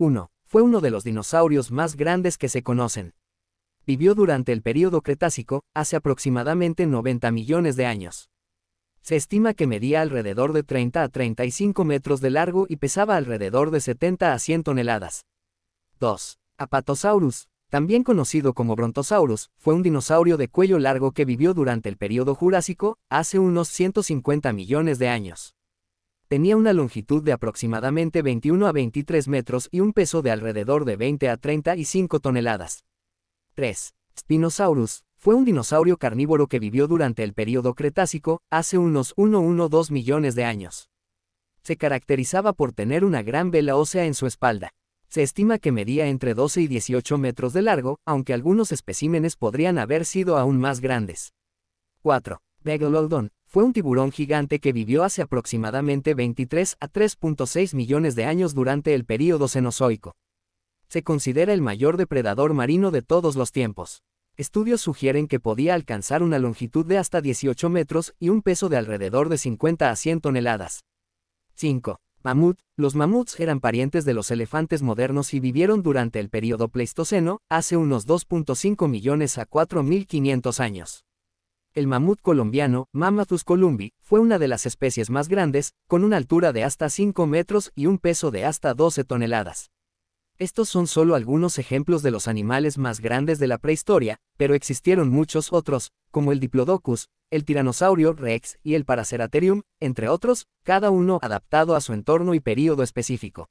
1. Fue uno de los dinosaurios más grandes que se conocen. Vivió durante el período Cretácico, hace aproximadamente 90 millones de años. Se estima que medía alrededor de 30 a 35 metros de largo y pesaba alrededor de 70 a 100 toneladas. 2. Apatosaurus, también conocido como Brontosaurus, fue un dinosaurio de cuello largo que vivió durante el período Jurásico, hace unos 150 millones de años tenía una longitud de aproximadamente 21 a 23 metros y un peso de alrededor de 20 a 35 toneladas. 3. Spinosaurus fue un dinosaurio carnívoro que vivió durante el período Cretácico, hace unos 112 millones de años. Se caracterizaba por tener una gran vela ósea en su espalda. Se estima que medía entre 12 y 18 metros de largo, aunque algunos especímenes podrían haber sido aún más grandes. 4. Megalodon, fue un tiburón gigante que vivió hace aproximadamente 23 a 3.6 millones de años durante el período Cenozoico. Se considera el mayor depredador marino de todos los tiempos. Estudios sugieren que podía alcanzar una longitud de hasta 18 metros y un peso de alrededor de 50 a 100 toneladas. 5. Mamut. Los mamuts eran parientes de los elefantes modernos y vivieron durante el período Pleistoceno, hace unos 2.5 millones a 4.500 años. El mamut colombiano, Mammothus columbi, fue una de las especies más grandes, con una altura de hasta 5 metros y un peso de hasta 12 toneladas. Estos son solo algunos ejemplos de los animales más grandes de la prehistoria, pero existieron muchos otros, como el Diplodocus, el tiranosaurio Rex y el Paraceratherium, entre otros, cada uno adaptado a su entorno y período específico.